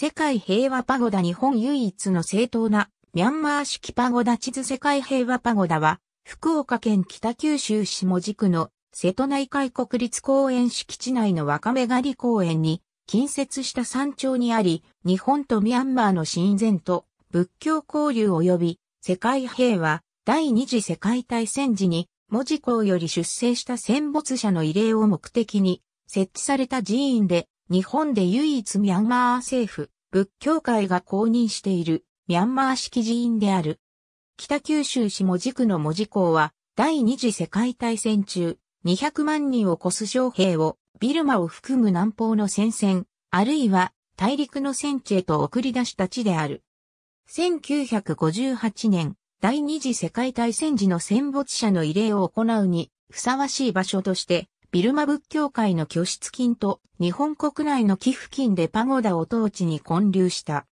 世界平和パゴダ日本唯一の正当なミャンマー式パゴダ地図世界平和パゴダは福岡県北九州市門司区の瀬戸内海国立公園敷地内の若目狩り公園に近接した山頂にあり、日本とミャンマーの親善と仏教交流及び世界平和第二次世界大戦時に門司港より出征した戦没者の慰霊を目的に設置された寺院で日本で唯一ミャンマー政府、仏教会が公認しているミャンマー式寺院である。北九州市門司区の文字港は、第二次世界大戦中、200万人を超す将兵を、ビルマを含む南方の戦線、あるいは大陸の戦地へと送り出した地である。1958年、第二次世界大戦時の戦没者の慰霊を行うに、ふさわしい場所として、ビルマ仏教会の拠出金と日本国内の寄付金でパゴダを統治に建立した。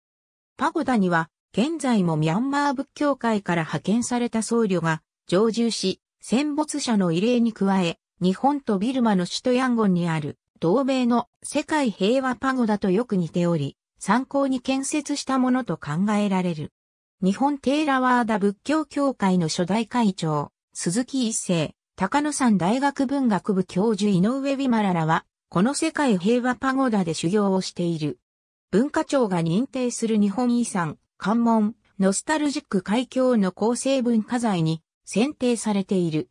パゴダには現在もミャンマー仏教会から派遣された僧侶が常住し、戦没者の慰霊に加え、日本とビルマの首都ヤンゴンにある同盟の世界平和パゴダとよく似ており、参考に建設したものと考えられる。日本テーラワーダ仏教協会の初代会長、鈴木一世、高野山大学文学部教授井上美マララは、この世界平和パゴダで修行をしている。文化庁が認定する日本遺産、関門、ノスタルジック海峡の構成文化財に選定されている。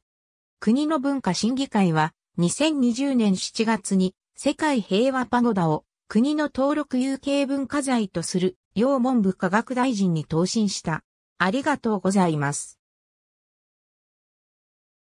国の文化審議会は、2020年7月に世界平和パゴダを国の登録有形文化財とする、要文部科学大臣に答申した。ありがとうございます。